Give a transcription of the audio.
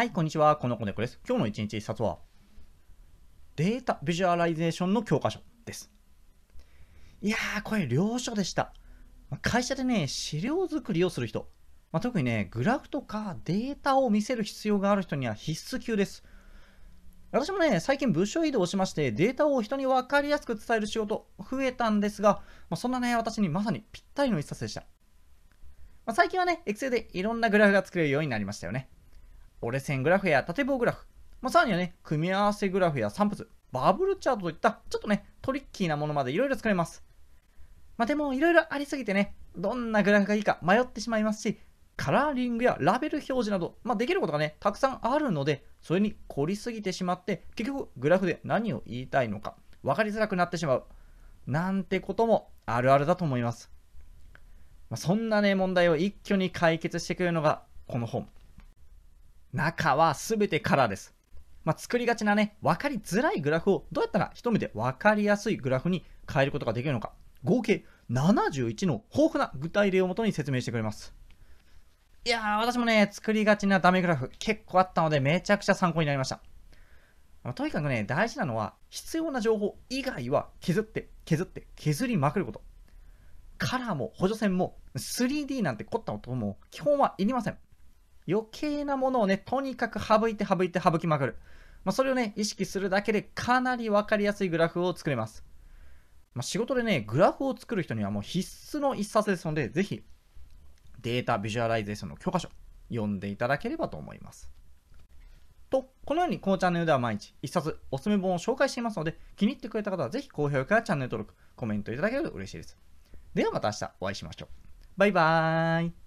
はい、こんにちは。この子猫です。今日の1日1冊は、データビジュアライゼーションの教科書です。いやー、これ、了書でした。会社でね、資料作りをする人、まあ、特にね、グラフとかデータを見せる必要がある人には必須級です。私もね、最近部署移動しまして、データを人に分かりやすく伝える仕事増えたんですが、まあ、そんなね、私にまさにぴったりの一冊でした。まあ、最近はね、Excel でいろんなグラフが作れるようになりましたよね。折れ線グラフや縦棒グラフ、まあ、さらにはね、組み合わせグラフや散布図、バブルチャートといった、ちょっとね、トリッキーなものまでいろいろ作れます。まあ、でも、いろいろありすぎてね、どんなグラフがいいか迷ってしまいますし、カラーリングやラベル表示など、まあ、できることがね、たくさんあるので、それに凝りすぎてしまって、結局、グラフで何を言いたいのか、分かりづらくなってしまう。なんてこともあるあるだと思います。まあ、そんなね、問題を一挙に解決してくれるのが、この本。中は全てカラーです。まあ、作りがちなね、分かりづらいグラフをどうやったら一目で分かりやすいグラフに変えることができるのか、合計71の豊富な具体例をもとに説明してくれます。いやー、私もね、作りがちなダメグラフ結構あったので、めちゃくちゃ参考になりました。まあ、とにかくね、大事なのは、必要な情報以外は削って、削って、削りまくること。カラーも補助線も 3D なんて凝った音も基本はいりません。余計なものをね、とにかく省いて省いて省きまくる。まあ、それをね、意識するだけでかなり分かりやすいグラフを作れます。まあ、仕事でね、グラフを作る人にはもう必須の一冊ですので、ぜひデータビジュアライゼーションの教科書、読んでいただければと思います。と、このようにこのチャンネルでは毎日一冊おすすめ本を紹介していますので、気に入ってくれた方はぜひ高評価やチャンネル登録、コメントいただけると嬉しいです。ではまた明日お会いしましょう。バイバーイ。